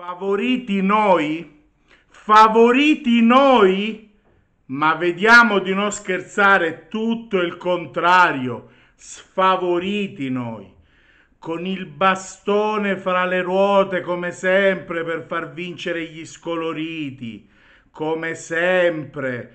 Favoriti noi? Favoriti noi? Ma vediamo di non scherzare tutto il contrario. Sfavoriti noi. Con il bastone fra le ruote come sempre per far vincere gli scoloriti. Come sempre.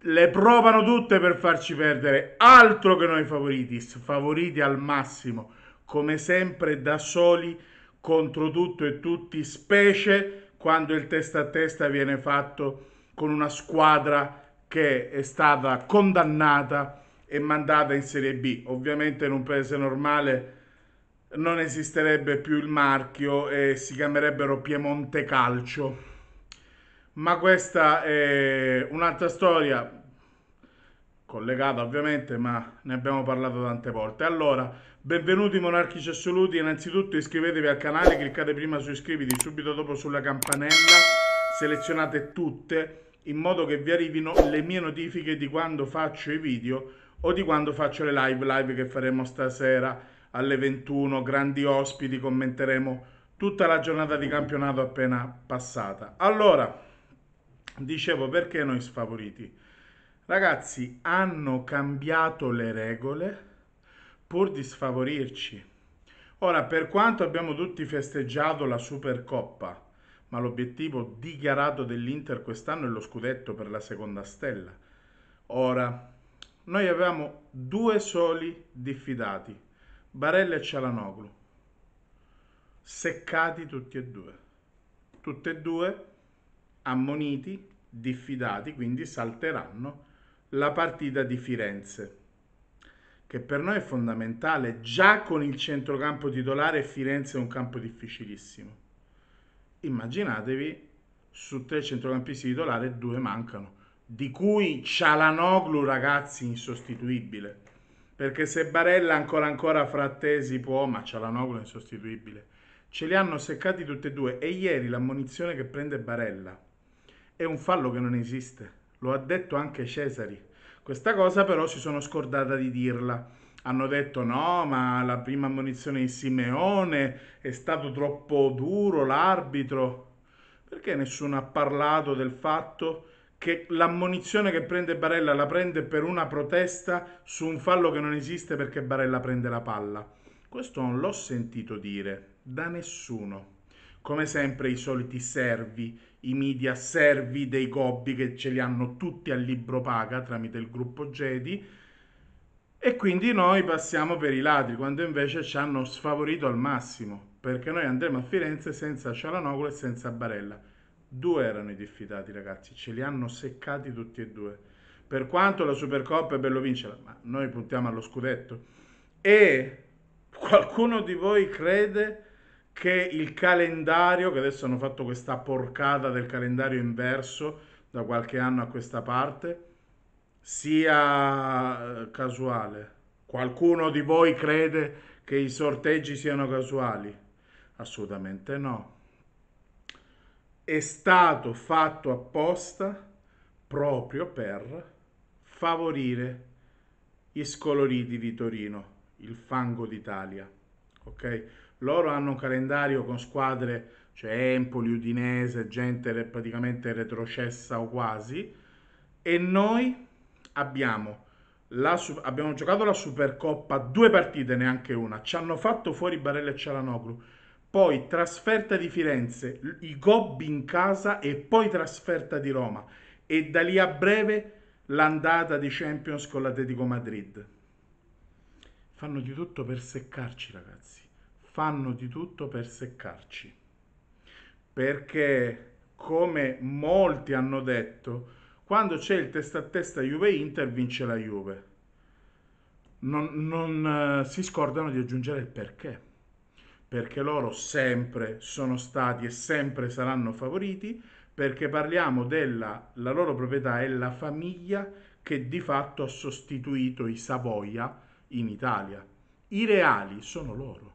Le provano tutte per farci perdere. Altro che noi favoriti. Sfavoriti al massimo. Come sempre da soli contro tutto e tutti, specie quando il testa a testa viene fatto con una squadra che è stata condannata e mandata in Serie B. Ovviamente in un paese normale non esisterebbe più il marchio e si chiamerebbero Piemonte Calcio. Ma questa è un'altra storia collegata ovviamente, ma ne abbiamo parlato tante volte. Allora, Benvenuti monarchici assoluti, innanzitutto iscrivetevi al canale, cliccate prima su iscriviti, subito dopo sulla campanella, selezionate tutte in modo che vi arrivino le mie notifiche di quando faccio i video o di quando faccio le live, live che faremo stasera alle 21, grandi ospiti, commenteremo tutta la giornata di campionato appena passata. Allora, dicevo perché noi sfavoriti? Ragazzi, hanno cambiato le regole pur di sfavorirci. Ora, per quanto abbiamo tutti festeggiato la Supercoppa, ma l'obiettivo dichiarato dell'Inter quest'anno è lo scudetto per la seconda stella. Ora, noi avevamo due soli diffidati, Barella e Cialanoglu, seccati tutti e due. Tutti e due ammoniti, diffidati, quindi salteranno la partita di Firenze che per noi è fondamentale. Già con il centrocampo titolare Firenze è un campo difficilissimo. Immaginatevi su tre centrocampisti titolari due mancano, di cui Cialanoglu ragazzi insostituibile. Perché se Barella ancora ancora frattesi può, ma Cialanoglu è insostituibile. Ce li hanno seccati tutti e due e ieri l'ammonizione che prende Barella è un fallo che non esiste. Lo ha detto anche Cesari questa cosa però si sono scordata di dirla. Hanno detto no, ma la prima ammonizione di Simeone è stato troppo duro l'arbitro. Perché nessuno ha parlato del fatto che l'ammonizione che prende Barella la prende per una protesta su un fallo che non esiste perché Barella prende la palla? Questo non l'ho sentito dire da nessuno. Come sempre i soliti servi, i media servi dei gobbi che ce li hanno tutti al libro paga tramite il gruppo Jedi e quindi noi passiamo per i ladri quando invece ci hanno sfavorito al massimo perché noi andremo a Firenze senza Cialanoglu e senza Barella due erano i diffidati ragazzi ce li hanno seccati tutti e due per quanto la Supercoppa è bello vincere ma noi puntiamo allo scudetto e qualcuno di voi crede che il calendario, che adesso hanno fatto questa porcata del calendario inverso da qualche anno a questa parte, sia eh, casuale. Qualcuno di voi crede che i sorteggi siano casuali? Assolutamente no. È stato fatto apposta proprio per favorire gli scoloriti di Torino, il fango d'Italia. Ok? loro hanno un calendario con squadre, cioè Empoli, Udinese, gente praticamente retrocessa o quasi, e noi abbiamo, la, abbiamo giocato la Supercoppa due partite, neanche una, ci hanno fatto fuori Barella e Cialanoglu, poi trasferta di Firenze, i gobbi in casa e poi trasferta di Roma e da lì a breve l'andata di Champions con l'Atletico Madrid. Fanno di tutto per seccarci, ragazzi fanno di tutto per seccarci. Perché, come molti hanno detto, quando c'è il testa a testa Juve-Inter vince la Juve. Non, non eh, si scordano di aggiungere il perché. Perché loro sempre sono stati e sempre saranno favoriti, perché parliamo della loro proprietà è la famiglia che di fatto ha sostituito i Savoia in Italia. I reali sono loro.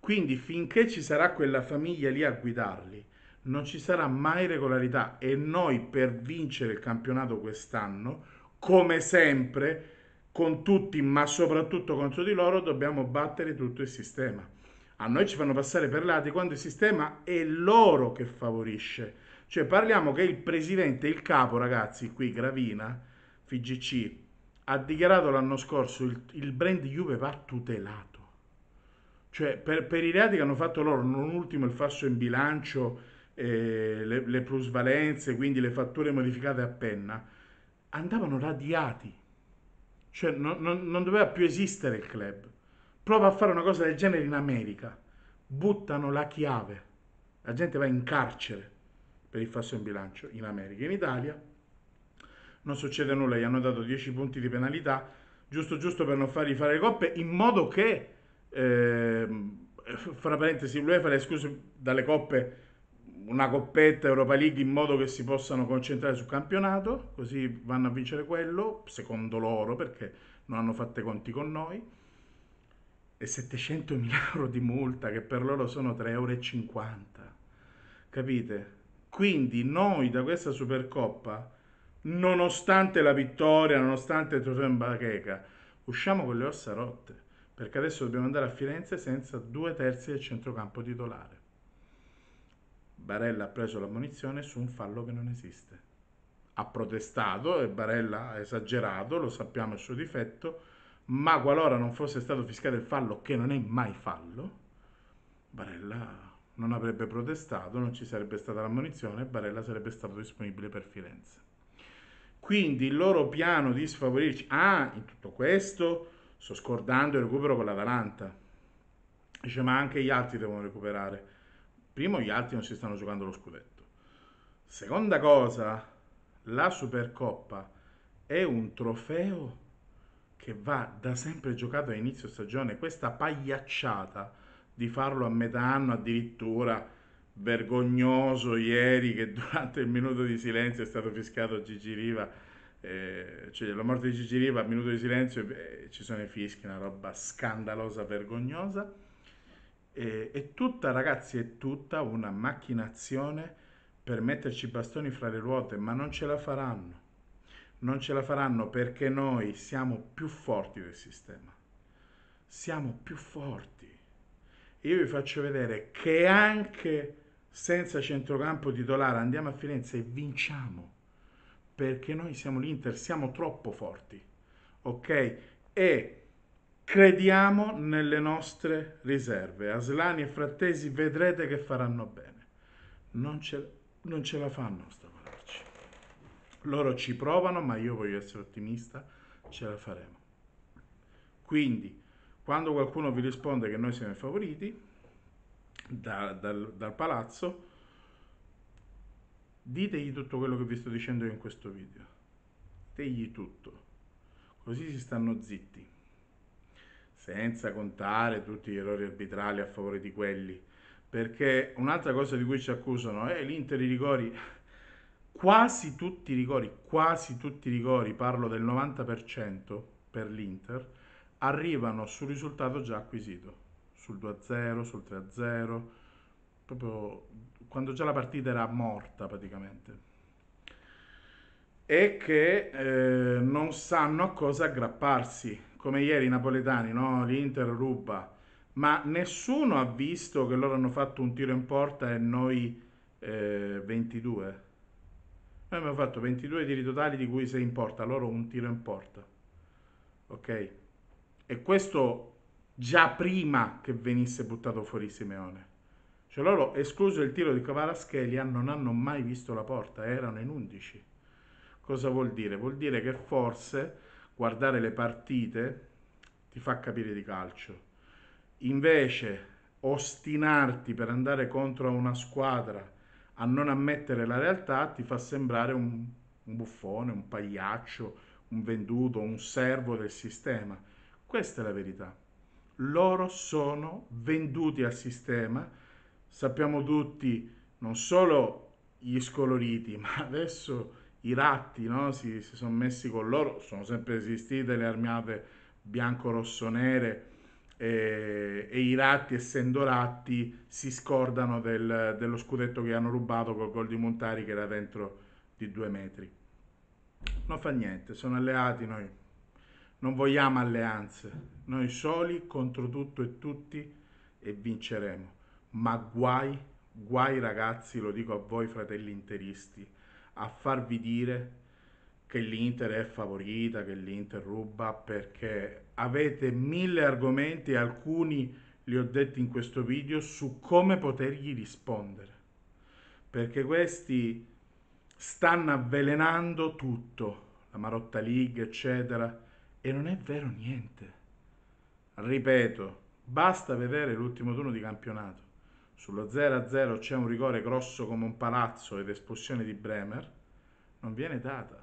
Quindi finché ci sarà quella famiglia lì a guidarli, non ci sarà mai regolarità e noi per vincere il campionato quest'anno, come sempre, con tutti, ma soprattutto contro di loro, dobbiamo battere tutto il sistema. A noi ci fanno passare per lati quando il sistema è loro che favorisce. Cioè parliamo che il presidente, il capo, ragazzi, qui Gravina, FGC, ha dichiarato l'anno scorso il, il brand Juve va tutelato. Cioè, per, per, i reati che hanno fatto loro, non ultimo il fasso in bilancio, eh, le, le plusvalenze, quindi le fatture modificate a penna, andavano radiati. Cioè, non, non, non doveva più esistere il club. Prova a fare una cosa del genere in America. Buttano la chiave. La gente va in carcere per il fasso in bilancio in America. In Italia non succede nulla, gli hanno dato 10 punti di penalità, giusto giusto per non fargli fare le coppe, in modo che eh, fra parentesi l'UEFA è escluso dalle coppe una coppetta Europa League in modo che si possano concentrare sul campionato, così vanno a vincere quello, secondo loro, perché non hanno fatto conti con noi. E 700 mila euro di multa, che per loro sono 3,50 euro. Capite? Quindi noi da questa Supercoppa, nonostante la vittoria, nonostante il trofeo in bacheca, usciamo con le ossa rotte perché adesso dobbiamo andare a Firenze senza due terzi del centrocampo titolare. Barella ha preso la munizione su un fallo che non esiste. Ha protestato e Barella ha esagerato, lo sappiamo il suo difetto, ma qualora non fosse stato fiscato il fallo, che non è mai fallo, Barella non avrebbe protestato, non ci sarebbe stata la munizione e Barella sarebbe stato disponibile per Firenze. Quindi il loro piano di sfavorirci... Ah, in tutto questo sto scordando il recupero con l'Atalanta. Dice, ma anche gli altri devono recuperare. Primo, gli altri non si stanno giocando lo scudetto. Seconda cosa, la Supercoppa è un trofeo che va da sempre giocato a inizio stagione. Questa pagliacciata di farlo a metà anno addirittura vergognoso ieri che durante il minuto di silenzio è stato fischiato Gigi Riva eh, cioè la morte di Gigi Riva, minuto di silenzio, eh, ci sono i fischi, una roba scandalosa, vergognosa. E, è tutta, ragazzi, è tutta una macchinazione per metterci i bastoni fra le ruote, ma non ce la faranno. Non ce la faranno perché noi siamo più forti del sistema. Siamo più forti. Io vi faccio vedere che anche senza centrocampo titolare andiamo a Firenze e vinciamo perché noi siamo l'Inter, siamo troppo forti, ok? E crediamo nelle nostre riserve. Aslani e Frattesi vedrete che faranno bene. Non ce, non ce la fanno a stavolarci. Loro ci provano, ma io voglio essere ottimista, ce la faremo. Quindi, quando qualcuno vi risponde che noi siamo i favoriti, da, dal, dal palazzo, ditegli tutto quello che vi sto dicendo io in questo video. Ditegli tutto. Così si stanno zitti. Senza contare tutti gli errori arbitrali a favore di quelli. Perché un'altra cosa di cui ci accusano è l'Inter i rigori. Quasi tutti i rigori, quasi tutti i rigori, parlo del 90% per l'Inter, arrivano sul risultato già acquisito. Sul 2-0, sul 3-0 proprio quando già la partita era morta praticamente e che eh, non sanno a cosa aggrapparsi come ieri i napoletani no? l'Inter ruba ma nessuno ha visto che loro hanno fatto un tiro in porta e noi eh, 22 noi abbiamo fatto 22 tiri totali di cui 6 in porta loro un tiro in porta ok e questo già prima che venisse buttato fuori Simeone cioè loro, escluso il tiro di Cavaraschelia, non hanno mai visto la porta, erano in 11. Cosa vuol dire? Vuol dire che forse guardare le partite ti fa capire di calcio. Invece ostinarti per andare contro una squadra a non ammettere la realtà ti fa sembrare un, un buffone, un pagliaccio, un venduto, un servo del sistema. Questa è la verità. Loro sono venduti al sistema sappiamo tutti, non solo gli scoloriti, ma adesso i ratti no? si, si sono messi con loro, sono sempre esistite le armiate bianco-rosso-nere e, e, i ratti, essendo ratti, si scordano del, dello scudetto che hanno rubato col gol di Montari che era dentro di due metri. Non fa niente, sono alleati noi. Non vogliamo alleanze, noi soli contro tutto e tutti e vinceremo ma guai, guai ragazzi, lo dico a voi fratelli interisti, a farvi dire che l'Inter è favorita, che l'Inter ruba, perché avete mille argomenti e alcuni li ho detti in questo video su come potergli rispondere, perché questi stanno avvelenando tutto, la Marotta League, eccetera, e non è vero niente. Ripeto, basta vedere l'ultimo turno di campionato sullo 0-0 c'è un rigore grosso come un palazzo ed espulsione di Bremer. Non viene data.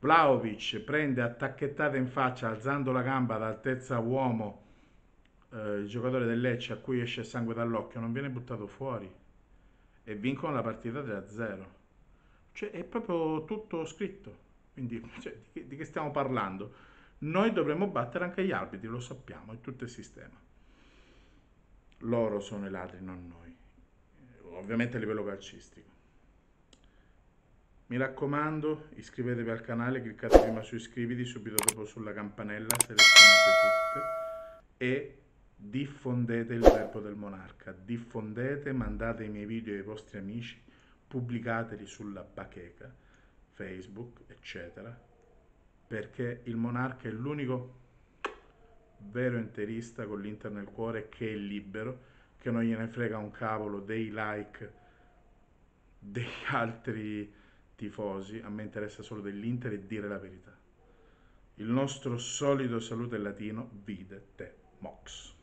Vlaovic prende attacchettate in faccia alzando la gamba ad altezza uomo eh, il giocatore del Lecce a cui esce sangue dall'occhio, non viene buttato fuori e vincono la partita 3-0. Cioè è proprio tutto scritto. Quindi cioè, di che stiamo parlando? Noi dovremmo battere anche gli arbitri, lo sappiamo, è tutto il sistema loro sono i ladri, non noi, ovviamente a livello calcistico. Mi raccomando, iscrivetevi al canale, cliccate prima su iscriviti, subito dopo sulla campanella, selezionate tutte e diffondete il verbo del monarca, diffondete, mandate i miei video ai vostri amici, pubblicateli sulla bacheca, Facebook, eccetera, perché il monarca è l'unico vero interista con l'Inter nel cuore che è libero, che non gliene frega un cavolo dei like degli altri tifosi, a me interessa solo dell'Inter e dire la verità. Il nostro solido salute latino vide te, Mox.